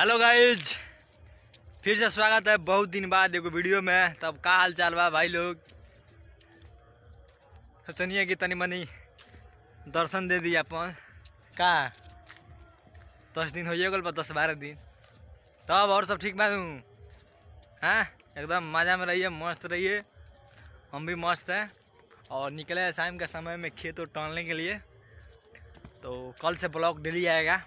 hello guys फिर से स्वागत है बहुत दिन बाद एगो वीडियो में तब का हाल चाल बा भाई लोग तो सोचनिए कि तनी मनी दर्शन दे दी अपन का दस दिन हो गल दस बारह दिन तब और सब ठीक बात हूँ हाँ एकदम मज़ा में रहिए मस्त रहिए हम भी मस्त हैं और निकले शाम के समय में खेत और टहलने के लिए तो कल से ब्लॉग डेली आएगा